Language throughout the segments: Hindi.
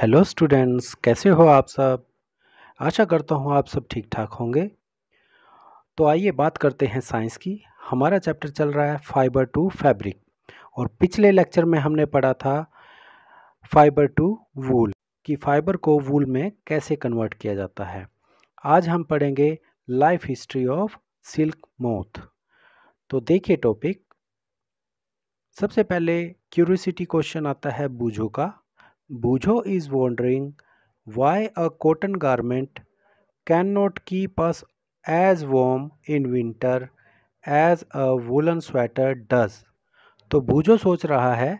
हेलो स्टूडेंट्स कैसे हो आप सब आशा करता हूँ आप सब ठीक ठाक होंगे तो आइए बात करते हैं साइंस की हमारा चैप्टर चल रहा है फाइबर टू फैब्रिक और पिछले लेक्चर में हमने पढ़ा था फाइबर टू वूल कि फाइबर को वूल में कैसे कन्वर्ट किया जाता है आज हम पढ़ेंगे life history of silk moth तो देखिए टॉपिक सबसे पहले क्यूरसिटी क्वेश्चन आता है बूझो का Bujo is wondering why a cotton garment cannot keep us as warm in winter as a woolen sweater does. तो बूझो सोच रहा है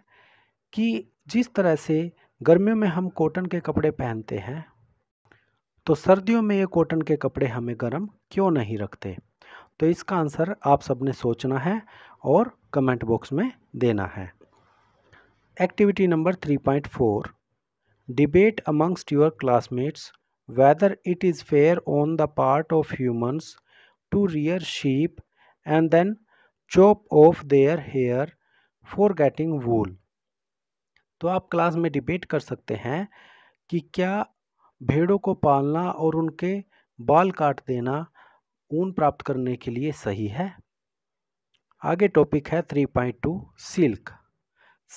कि जिस तरह से गर्मियों में हम कॉटन के कपड़े पहनते हैं तो सर्दियों में ये कॉटन के कपड़े हमें गर्म क्यों नहीं रखते तो इसका आंसर आप सबने सोचना है और कमेंट बॉक्स में देना है activity number three point four Debate amongst your classmates whether it is fair on the part of humans to rear sheep and then chop off their hair for getting wool. तो आप क्लास में डिबेट कर सकते हैं कि क्या भेड़ों को पालना और उनके बाल काट देना ऊन प्राप्त करने के लिए सही है आगे टॉपिक है 3.2 silk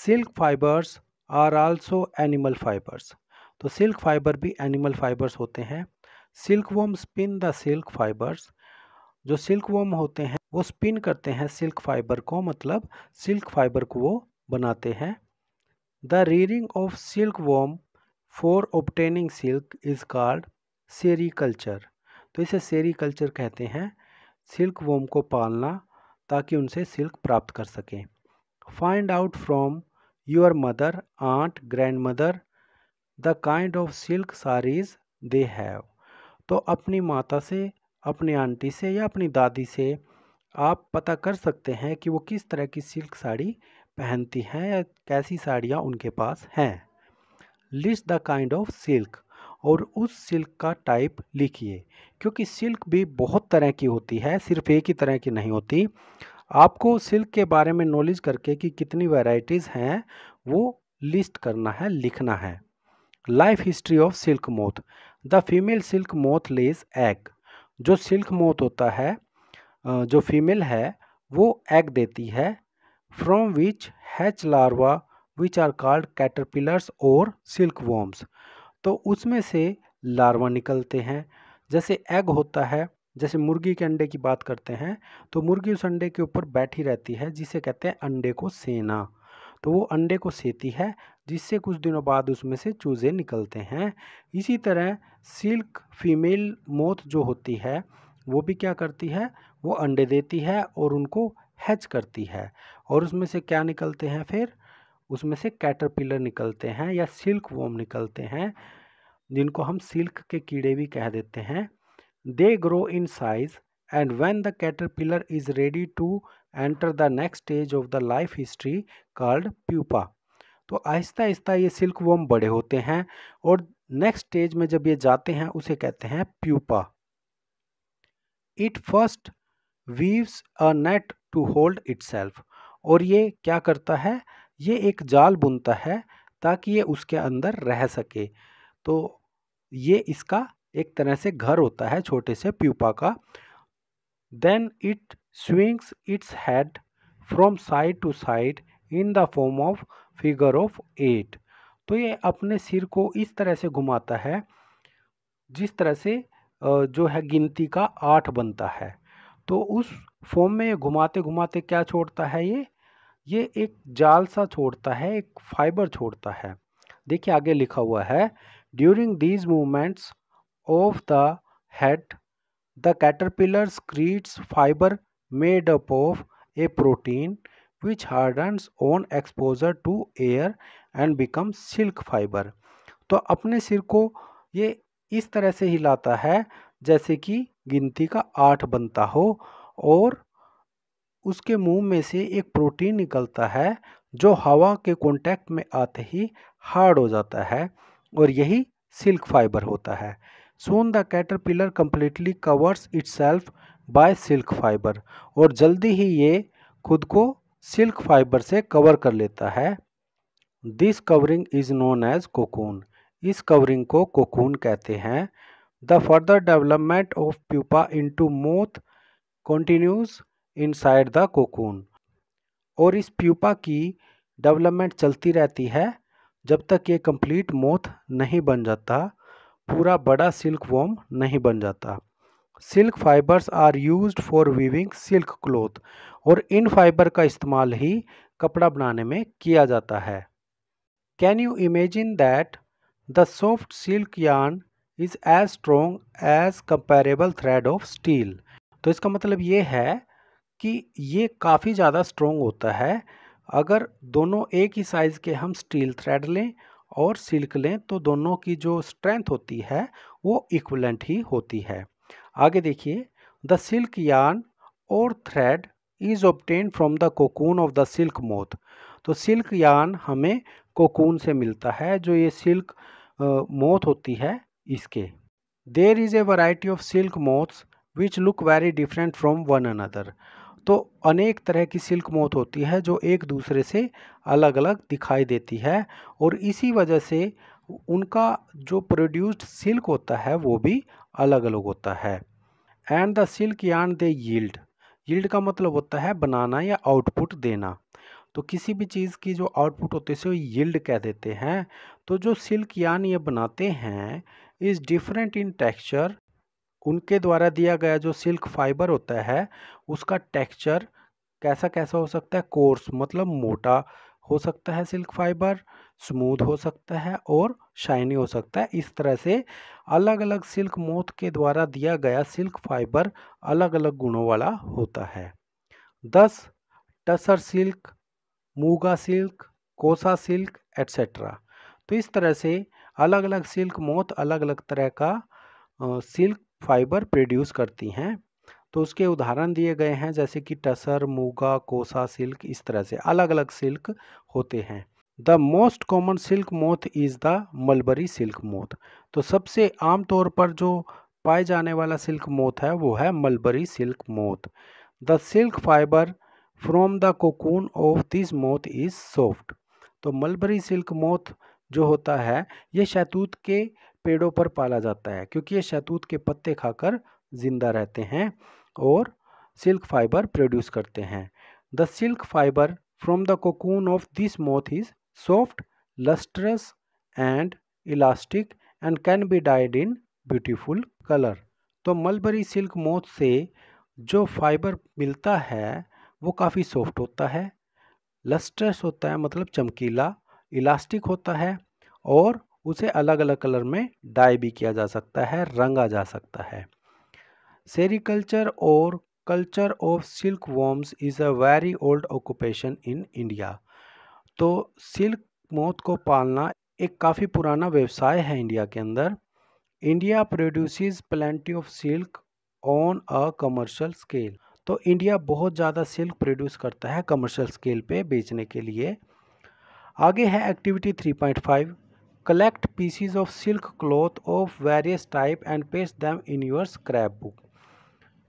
silk fibers are also animal fibers तो सिल्क फाइबर भी एनिमल फाइबर्स होते हैं silk worm spin the silk fibers जो सिल्क वोम होते हैं वो स्पिन करते हैं सिल्क फाइबर को मतलब सिल्क फाइबर को वो बनाते हैं the rearing of silk worm for obtaining silk is called sericulture तो इसे सेरीकल्चर कहते हैं सिल्क वोम को पालना ताकि उनसे सिल्क प्राप्त कर सकें find out from mother aunt grandmother the kind of silk sarees they have तो अपनी माता से अपनी आंटी से या अपनी दादी से आप पता कर सकते हैं कि वो किस तरह की सिल्क साड़ी पहनती हैं या कैसी साड़ियाँ उनके पास हैं list the kind of silk और उस सिल्क का टाइप लिखिए क्योंकि सिल्क भी बहुत तरह की होती है सिर्फ एक ही तरह की नहीं होती आपको सिल्क के बारे में नॉलेज करके कि कितनी वैरायटीज़ हैं वो लिस्ट करना है लिखना है life history of silk moth the female silk moth lays egg जो सिल्क मोथ होता है जो फीमेल है वो एग देती है from which hatch larvae which are called caterpillars or silk worms तो उसमें से लार्वा निकलते हैं जैसे एग होता है जैसे मुर्गी के अंडे की बात करते हैं तो मुर्गी उस अंडे के ऊपर बैठी रहती है जिसे कहते हैं अंडे को सेना तो वो अंडे को सेती है जिससे कुछ दिनों बाद उसमें से चूजे निकलते हैं इसी तरह सिल्क फीमेल मोथ जो होती है वो भी क्या करती है वो अंडे देती है और उनको हैच करती है और उसमें से क्या निकलते हैं फिर उसमें से कैटरपिलर निकलते हैं या सिल्क वॉम निकलते हैं जिनको हम सिल्क के कीड़े भी कह देते हैं They grow in size and when the caterpillar is ready to enter the next stage of the life history called pupa. तो आहिस्ता आहिस्ता ये सिल्क वम बड़े होते हैं और नेक्स्ट स्टेज में जब ये जाते हैं उसे कहते हैं pupa it first weaves a net to hold it और ये क्या करता है ये एक जाल बुनता है ताकि ये उसके अंदर रह सके तो ये इसका एक तरह से घर होता है छोटे से प्यूपा का then it swings its head from side to side in the form of figure of eight तो ये अपने सिर को इस तरह से घुमाता है जिस तरह से जो है गिनती का आठ बनता है तो उस फॉर्म में घुमाते घुमाते क्या छोड़ता है ये ये एक जाल सा छोड़ता है एक फाइबर छोड़ता है देखिए आगे लिखा हुआ है during these movements of the head. The caterpillar secretes fiber made up of a protein which hardens on exposure to air and becomes silk fiber. to apne sir ko ye is tarah se hilata hai jaise ki ginti ka आठ banta ho aur उसके मुंह में से एक प्रोटीन निकलता है जो हवा के कांटेक्ट में आते ही हार्ड हो जाता है और यही सिल्क फाइबर होता है soon the the completely covers itself by silk fiber और जल्दी ही ये खुद को सिल्क फाइबर से कवर कर लेता है this covering is known as cocoon इस कवरिंग को कोकून कहते हैं the further development of pupa to moth continues side the cocoon और इस प्यूपा की डेवलपमेंट चलती रहती है जब तक ये कंप्लीट मोथ नहीं बन जाता पूरा बड़ा सिल्क वॉम नहीं बन जाता silk fibers are used for weaving silk cloth और इन फाइबर का इस्तेमाल ही कपड़ा बनाने में किया जाता है can you imagine that the soft silk yarn is as strong as comparable thread of steel तो इसका मतलब ये है कि ये काफ़ी ज़्यादा स्ट्रोंग होता है अगर दोनों एक ही साइज़ के हम स्टील थ्रेड लें और सिल्क लें तो दोनों की जो स्ट्रेंथ होती है वो इक्वलेंट ही होती है आगे देखिए the silk yarn or thread is obtain from the cocoon of the silk moth तो सिल्क यान हमें कोकून से मिलता है जो ये सिल्क मोथ होती है इसके there is a variety of silk moths which look very different from one another तो अनेक तरह की सिल्क मोथ होती है जो एक दूसरे से अलग अलग दिखाई देती है और इसी वजह से उनका जो प्रोड्यूस्ड सिल्क होता है वो भी अलग अलग होता है एंड द सिल्क यान दे यील्ड यील्ड का मतलब होता है बनाना या आउटपुट देना तो किसी भी चीज़ की जो आउटपुट होती है वो यील्ड कह देते हैं तो जो सिल्क यान ये बनाते हैं इज़ डिफरेंट इन टेक्सचर उनके द्वारा दिया गया जो सिल्क फाइबर होता है उसका टेक्सचर कैसा कैसा हो सकता है कोर्स मतलब मोटा हो सकता है सिल्क फाइबर स्मूथ हो सकता है और शाइनी हो सकता है इस तरह से अलग अलग सिल्क मोथ के द्वारा दिया गया सिल्क फाइबर अलग अलग गुणों वाला होता है दस tussar silk muga silk kosa silk etcetera तो इस तरह से अलग अलग सिल्क मोथ अलग अलग तरह का सिल्क फाइबर प्रोड्यूस करती हैं तो उसके उदाहरण दिए गए हैं जैसे कि टसर मूगा कोसा सिल्क इस तरह से अलग अलग सिल्क होते हैं the most common silk moth is the mulberry silk moth तो सबसे आम तौर पर जो पाए जाने वाला सिल्क मोथ है वो है mulberry silk moth the silk fiber from the cocoon of this moth is soft तो मलबरी सिल्क मोथ जो होता है ये शैतूत के पेड़ों पर पाला जाता है क्योंकि ये शहतूत के पत्ते खाकर ज़िंदा रहते हैं और सिल्क फाइबर प्रोड्यूस करते हैं the silk fiber from the cocoon of this moth is soft lustrous and elastic and can be dyed in beautiful colour तो मलबरी सिल्क मोथ से जो फाइबर मिलता है वो काफ़ी सॉफ्ट होता है लस्ट्रस होता है मतलब चमकीला इलास्टिक होता है और उसे अलग अलग कलर में डाई भी किया जा सकता है रंगा जा सकता है sericulture or culture of silk worms is a very old occupation in India तो सिल्क मोथ को पालना एक काफ़ी पुराना व्यवसाय है इंडिया के अंदर India produces plenty of silk on a commercial scale तो इंडिया बहुत ज़्यादा सिल्क प्रोड्यूस करता है कमर्शियल स्केल पे बेचने के लिए आगे है activity 3.5 collect pieces of silk cloth of various type and paste them in your scrapbook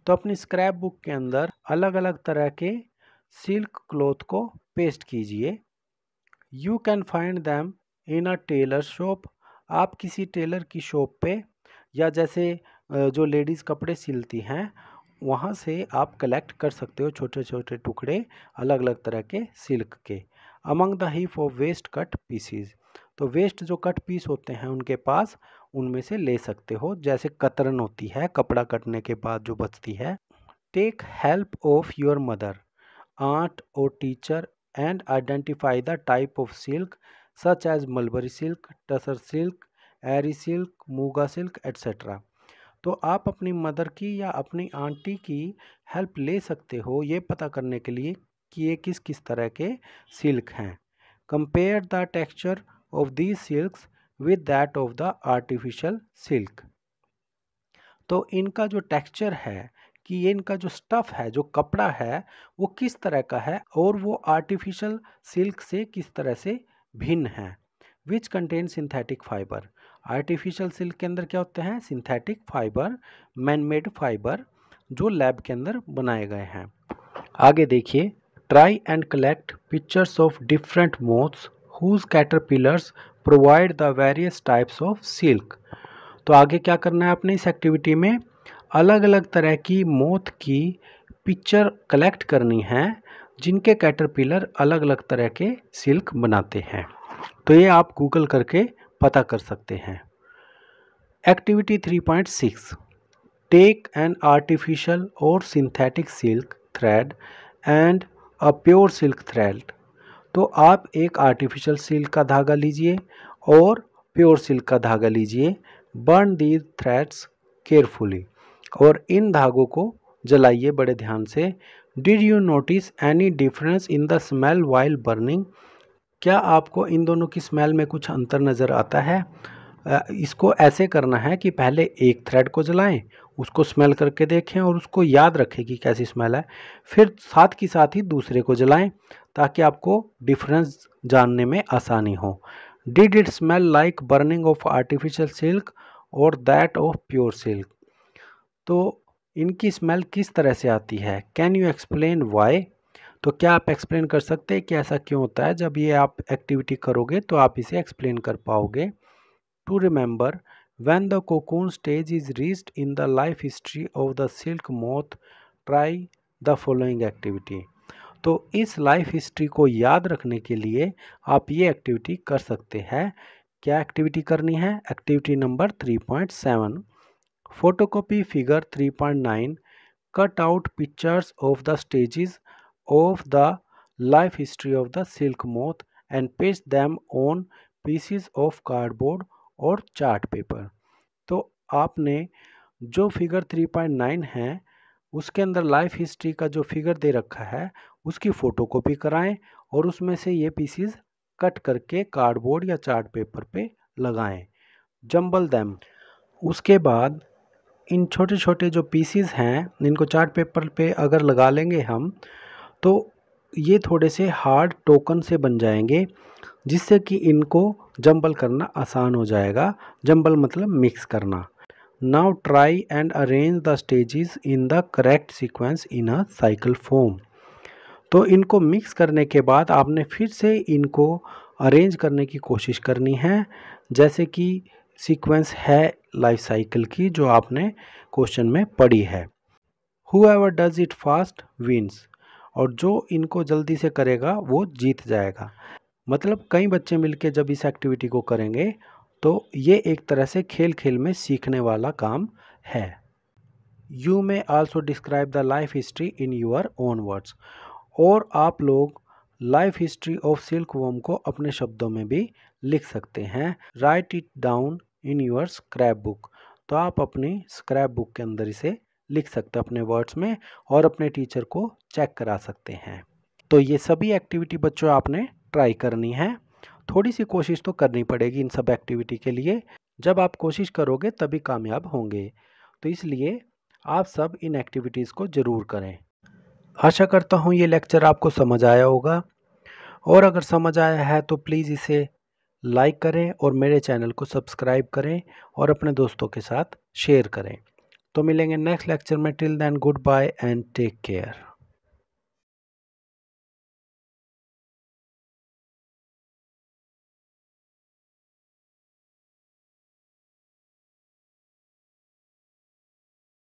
तो अपनी स्क्रैप बुक के अंदर अलग अलग तरह के सिल्क क्लॉथ को पेस्ट कीजिए you can find them in a tailor shop आप किसी टेलर की शॉप पे या जैसे जो लेडीज़ कपड़े सिलती हैं वहाँ से आप कलेक्ट कर सकते हो छोटे छोटे टुकड़े अलग अलग तरह के सिल्क के among the heap of waste cut pieces तो वेस्ट जो कट पीस होते हैं उनके पास उनमें से ले सकते हो जैसे कतरन होती है कपड़ा कटने के बाद जो बचती है take help of your mother aunt or teacher and identify the type of silk such as mulberry silk tussar silk eri silk muga silk etcetera तो आप अपनी मदर की या अपनी आंटी की हेल्प ले सकते हो ये पता करने के लिए कि ये किस किस तरह के सिल्क हैं compare the texture of these silks with that of the artificial silk तो इनका जो टेक्सचर है कि ये इनका जो स्टफ़ है जो कपड़ा है वो किस तरह का है और वो आर्टिफिशियल सिल्क से किस तरह से भिन्न है which contain synthetic fiber artificial silk के अंदर क्या होते हैं सिंथेटिक फाइबर मैनमेड फाइबर जो लैब के अंदर बनाए गए हैं आगे देखिए try and collect pictures of different moths whose caterpillars provide the various types of silk तो आगे क्या करना है आपने इस एक्टिविटी में अलग अलग तरह की मोथ की पिक्चर कलेक्ट करनी है जिनके कैटरपिलर अलग अलग तरह के सिल्क बनाते हैं तो ये आप गूगल करके पता कर सकते हैं activity 3.6 take an artificial or synthetic silk thread and a pure silk thread तो आप एक आर्टिफिशियल सिल्क का धागा लीजिए और प्योर सिल्क का धागा लीजिए बर्न दी थ्रेड्स केयरफुली और इन धागों को जलाइए बड़े ध्यान से did you notice any difference in the smell while burning क्या आपको इन दोनों की स्मेल में कुछ अंतर नज़र आता है इसको ऐसे करना है कि पहले एक थ्रेड को जलाएं उसको स्मेल करके देखें और उसको याद रखें कि कैसी स्मेल है फिर साथ के साथ ही दूसरे को जलाएं ताकि आपको डिफरेंस जानने में आसानी हो did it smell like burning of artificial silk और दैट ऑफ प्योर सिल्क तो इनकी स्मेल किस तरह से आती है कैन यू एक्सप्लेन वाई तो क्या आप एक्सप्लेन कर सकते हैं कि ऐसा क्यों होता है जब ये आप एक्टिविटी करोगे तो आप इसे एक्सप्लेन कर पाओगे to remember when the cocoon stage is reached in the life history of the silk moth try the following activity तो इस लाइफ हिस्ट्री को याद रखने के लिए आप ये एक्टिविटी कर सकते हैं क्या एक्टिविटी करनी है activity number three point seven photocopy figure three point nine cut out pictures of the stages of the life history of the silk moth and paste them on pieces of cardboard or chart paper तो आपने जो फिगर 3.9 है उसके अंदर लाइफ हिस्ट्री का जो फिगर दे रखा है उसकी फ़ोटो कॉपी कराएँ और उसमें से ये पीसीज कट करके कार्डबोर्ड या चार्ट पेपर पे लगाएं जम्बल दैम उसके बाद इन छोटे छोटे जो पीसीज हैं इनको चार्ट पेपर पे अगर लगा लेंगे हम तो ये थोड़े से हार्ड टोकन से बन जाएंगे जिससे कि इनको जंबल करना आसान हो जाएगा जंबल मतलब मिक्स करना Now try and arrange the stages in the correct sequence in a cycle form. तो इनको मिक्स करने के बाद आपने फिर से इनको अरेंज करने की कोशिश करनी है जैसे कि सीक्वेंस है लाइफ साइकिल की जो आपने क्वेश्चन में पढ़ी है whoever does it fast wins और जो इनको जल्दी से करेगा वो जीत जाएगा मतलब कई बच्चे मिलके जब इस एक्टिविटी को करेंगे तो ये एक तरह से खेल खेल में सीखने वाला काम है you may also describe the life history in your own words और आप लोग life history of silk silkworm को अपने शब्दों में भी लिख सकते हैं write it down in your scrapbook तो आप अपनी स्क्रैप बुक के अंदर इसे लिख सकते हैं अपने वर्ड्स में और अपने टीचर को चेक करा सकते हैं तो ये सभी एक्टिविटी बच्चों आपने ट्राई करनी है थोड़ी सी कोशिश तो करनी पड़ेगी इन सब एक्टिविटी के लिए जब आप कोशिश करोगे तभी कामयाब होंगे तो इसलिए आप सब इन एक्टिविटीज़ को ज़रूर करें आशा करता हूँ ये लेक्चर आपको समझ आया होगा और अगर समझ आया है तो प्लीज़ इसे लाइक करें और मेरे चैनल को सब्सक्राइब करें और अपने दोस्तों के साथ शेयर करें तो मिलेंगे नेक्स्ट लेक्चर में till then goodbye and take care